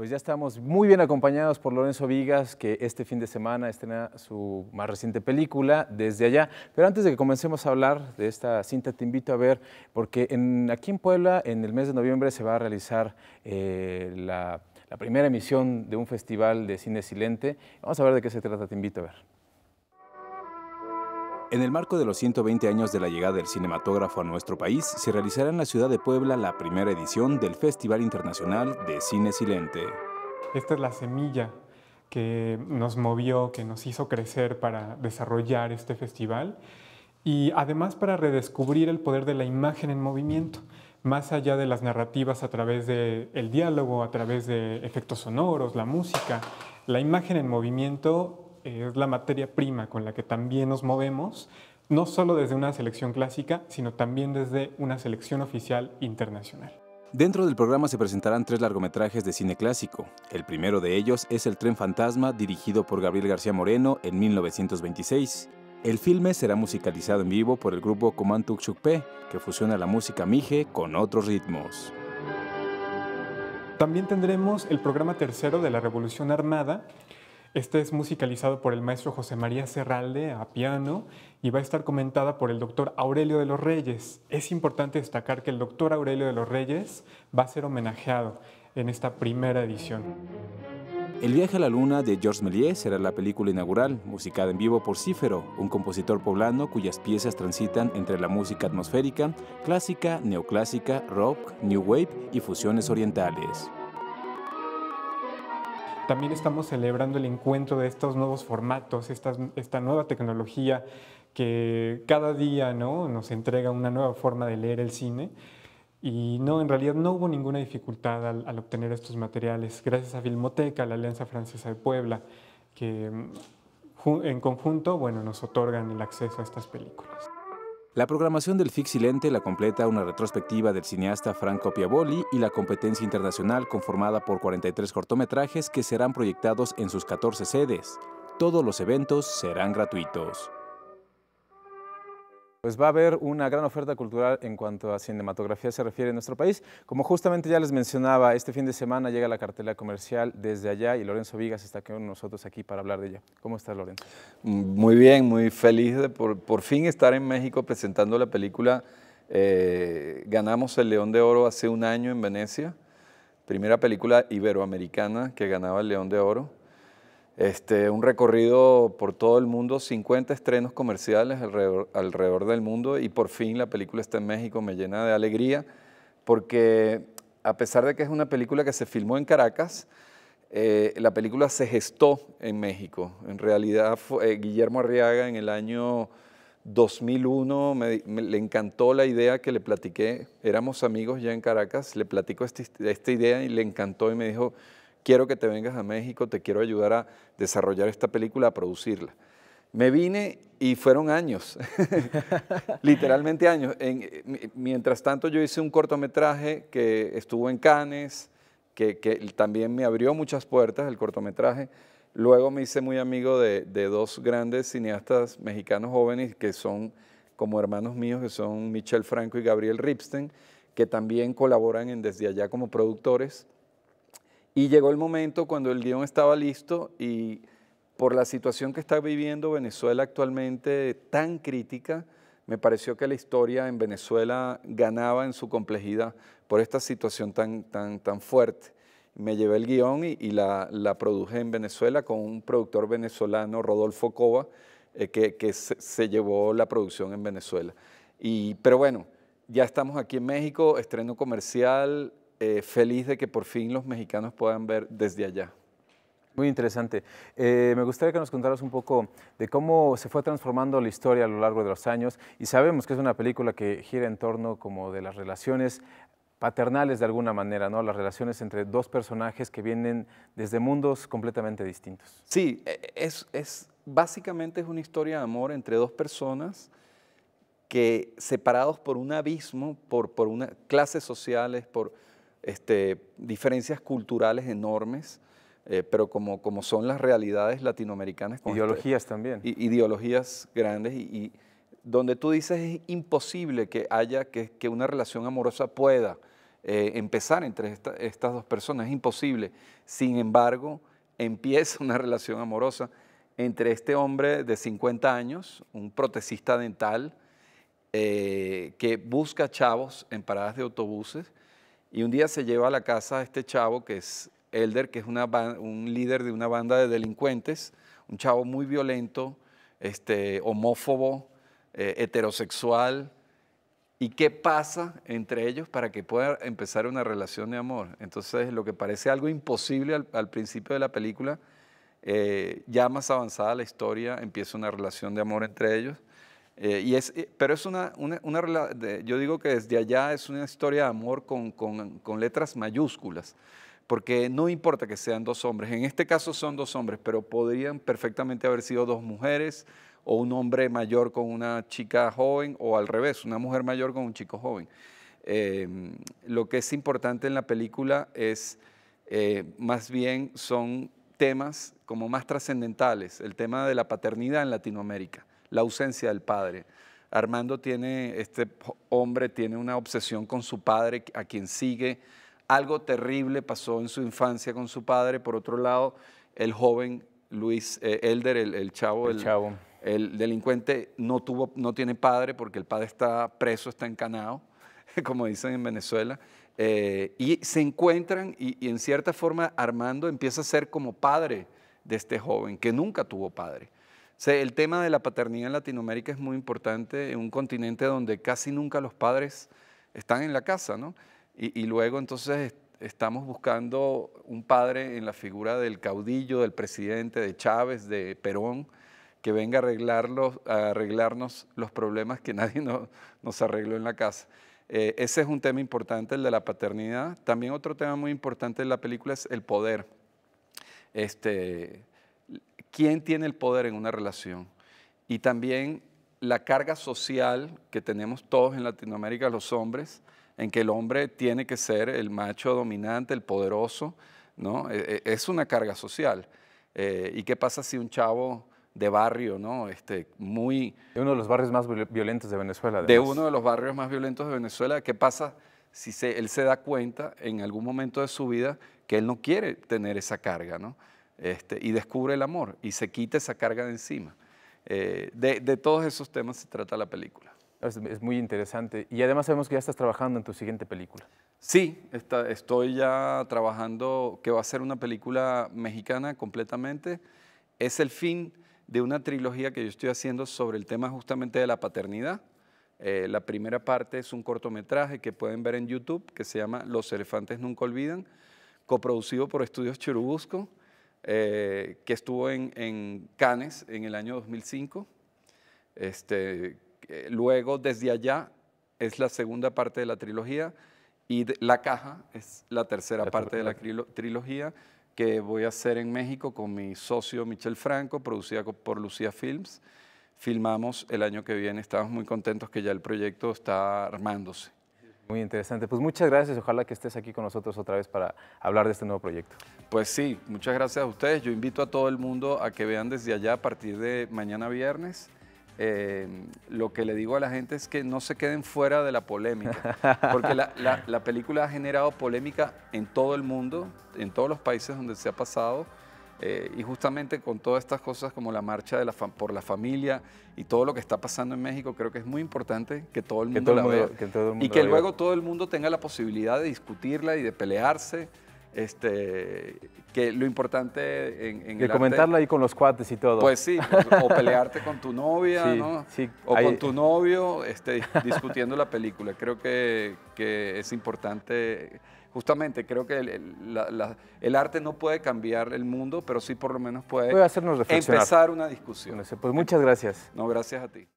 Pues ya estamos muy bien acompañados por Lorenzo Vigas, que este fin de semana estrena su más reciente película, Desde Allá. Pero antes de que comencemos a hablar de esta cinta, te invito a ver, porque aquí en Puebla, en el mes de noviembre, se va a realizar eh, la, la primera emisión de un festival de cine silente. Vamos a ver de qué se trata, te invito a ver. En el marco de los 120 años de la llegada del cinematógrafo a nuestro país, se realizará en la ciudad de Puebla la primera edición del Festival Internacional de Cine Silente. Esta es la semilla que nos movió, que nos hizo crecer para desarrollar este festival y además para redescubrir el poder de la imagen en movimiento, más allá de las narrativas a través del diálogo, a través de efectos sonoros, la música. La imagen en movimiento es la materia prima con la que también nos movemos, no solo desde una selección clásica, sino también desde una selección oficial internacional. Dentro del programa se presentarán tres largometrajes de cine clásico. El primero de ellos es El tren fantasma, dirigido por Gabriel García Moreno en 1926. El filme será musicalizado en vivo por el grupo Comantuk Chukpe, que fusiona la música mije con otros ritmos. También tendremos el programa tercero de la Revolución Armada, este es musicalizado por el maestro José María Serralde a piano y va a estar comentada por el doctor Aurelio de los Reyes. Es importante destacar que el doctor Aurelio de los Reyes va a ser homenajeado en esta primera edición. El viaje a la luna de Georges Méliès será la película inaugural, musicada en vivo por Cífero, un compositor poblano cuyas piezas transitan entre la música atmosférica, clásica, neoclásica, rock, new wave y fusiones orientales. También estamos celebrando el encuentro de estos nuevos formatos, esta, nueva tecnología que cada día nos entrega una nueva forma de leer el cine. Y no, en realidad no hubo ninguna dificultad al, al obtener estos materiales, gracias a Filmoteca, la Alianza Francesa de Puebla, que mm, en conjunto bueno, nos otorgan el acceso a estas películas. La programación del Fixilente la completa una retrospectiva del cineasta Franco Piavoli y la competencia internacional conformada por 43 cortometrajes que serán proyectados en sus 14 sedes. Todos los eventos serán gratuitos. Pues va a haber una gran oferta cultural en cuanto a cinematografía se refiere en nuestro país. Como justamente ya les mencionaba, este fin de semana llega la cartela comercial desde allá y Lorenzo Vigas está con nosotros aquí para hablar de ella. ¿Cómo estás, Lorenzo? Mm, muy bien, muy feliz de por, fin estar en México presentando la película. Eh, ganamos el León de Oro hace un año en Venecia, primera película iberoamericana que ganaba el León de Oro. Este, un recorrido por todo el mundo, 50 estrenos comerciales alrededor, del mundo y por fin la película está en México, me llena de alegría porque a pesar de que es una película que se filmó en Caracas, eh, la película se gestó en México. En realidad, eh, Guillermo Arriaga en el año 2001 le encantó la idea que le platiqué, éramos amigos ya en Caracas, le platico esta idea y le encantó y me dijo, quiero que te vengas a México, te quiero ayudar a desarrollar esta película, a producirla. Me vine y fueron años, literalmente años. mientras tanto yo hice un cortometraje que estuvo en Cannes, que, también me abrió muchas puertas el cortometraje. Luego me hice muy amigo de, dos grandes cineastas mexicanos jóvenes que son como hermanos míos, que son Michel Franco y Gabriel Ripstein, que también colaboran en Desde Allá como productores. Y llegó el momento cuando el guión estaba listo y por la situación que está viviendo Venezuela actualmente tan crítica, me pareció que la historia en Venezuela ganaba en su complejidad por esta situación tan, tan, tan fuerte. Me llevé el guión y, la, produje en Venezuela con un productor venezolano, Rodolfo Cova, eh, que, se, se, llevó la producción en Venezuela. Y, pero bueno, ya estamos aquí en México, estreno comercial, eh, feliz de que por fin los mexicanos puedan ver desde allá. Muy interesante. Eh, me gustaría que nos contaras un poco de cómo se fue transformando la historia a lo largo de los años y sabemos que es una película que gira en torno como de las relaciones paternales de alguna manera, ¿no? Las relaciones entre dos personajes que vienen desde mundos completamente distintos. Sí, e, es, básicamente es una historia de amor entre dos personas que separados por un abismo, por, por clases sociales, por, este, diferencias culturales enormes, eh, pero como, como son las realidades latinoamericanas. Con este ideologías también. ideologías grandes y, donde tú dices es imposible que haya, que, que una relación amorosa pueda eh, empezar entre estas dos personas, es imposible. Sin embargo, empieza una relación amorosa entre este hombre de 50 años, un protecista dental, eh, que busca chavos en paradas de autobuses y un día se lleva a la casa a este chavo que es Elder, que es un líder de una banda de delincuentes, un chavo muy violento, este, homófobo, eh, heterosexual. ¿Y qué pasa entre ellos para que pueda empezar una relación de amor? Entonces, lo que parece algo imposible al, principio de la película, eh, ya más avanzada la historia, empieza una relación de amor entre ellos eh, y es, eh, pero es una, una, yo digo que desde allá es una historia de amor con, con, con letras mayúsculas porque no importa que sean dos hombres, en este caso son dos hombres, pero podrían perfectamente haber sido dos mujeres o un hombre mayor con una chica joven o al revés, una mujer mayor con un chico joven. Em, lo que es importante en la película es, eh, más bien, son temas como más trascendentales, el tema de la paternidad en Latinoamérica la ausencia del padre. Armando tiene, este hombre tiene una obsesión con su padre, a quien sigue. Algo terrible pasó en su infancia con su padre. Por otro lado, el joven Luis eh, Elder, el, chavo, el, delincuente, no, tuvo, no tiene padre porque el padre está preso, está encanado, como dicen en Venezuela. Eh, y se encuentran y en cierta forma Armando empieza a ser como padre de este joven que nunca tuvo padre el tema de la paternidad en Latinoamérica es muy importante, en un continente donde casi nunca los padres están en la casa, ¿no? Y, luego entonces estamos buscando un padre en la figura del caudillo, del presidente, de Chávez, de Perón, que venga a, arreglarlos, a arreglarnos los problemas que nadie nos arregló en la casa. Eh, ese es un tema importante, el de la paternidad. También otro tema muy importante de la película es el poder. Este, quién tiene el poder en una relación y también la carga social que tenemos todos en Latinoamérica los hombres, en que el hombre tiene que ser el macho dominante, el poderoso, ¿no? E, e, es una carga social. Eh, ¿Y qué pasa si un chavo de barrio, ¿no? Este, muy... De uno de los barrios más violentos de Venezuela. De uno de los barrios más violentos de Venezuela. ¿Qué pasa si él se da cuenta en algún momento de su vida que él no quiere tener esa carga, ¿no? Este, y descubre el amor y se quita esa carga de encima. Eh, de, todos esos temas se trata la película. Es, muy interesante. Y además sabemos que ya estás trabajando en tu siguiente película. Sí, estoy ya trabajando, que va a ser una película mexicana completamente. Es el fin de una trilogía que yo estoy haciendo sobre el tema justamente de la paternidad. Eh, la primera parte es un cortometraje que pueden ver en YouTube que se llama Los elefantes nunca olvidan, coproducido por Estudios Churubusco. Eh, que estuvo en, Cannes en el año 2005. Este, eh, luego, desde allá, es la segunda parte de la trilogía y La Caja es la tercera parte de la trilogía que voy a hacer en México con mi socio Michel Franco, producida por Lucía Films. Filmamos el año que viene, estamos muy contentos que ya el proyecto está armándose. Muy interesante. Pues muchas gracias. Ojalá que estés aquí con nosotros otra vez para hablar de este nuevo proyecto. Pues sí, muchas gracias a ustedes. Yo invito a todo el mundo a que vean desde allá a partir de mañana viernes. Eh, lo que le digo a la gente es que no se queden fuera de la polémica, porque la, la, la película ha generado polémica en todo el mundo, en todos los países donde se ha pasado. Eh, y justamente con todas estas cosas como la marcha de la por la familia y todo lo que está pasando en México, creo que es muy importante que todo el mundo la vea. y que luego todo el mundo tenga la posibilidad de discutirla y de pelearse. Este, que lo importante en, en de comentarla ahí con los cuates y todo. Pues sí, o, pelearte con tu novia, ¿no? Sí, o con tu novio, este, discutiendo la película. Creo que, que es importante justamente creo que el, arte no puede cambiar el mundo, pero sí por lo menos puede, empezar una discusión. Pues muchas gracias. No, gracias a ti.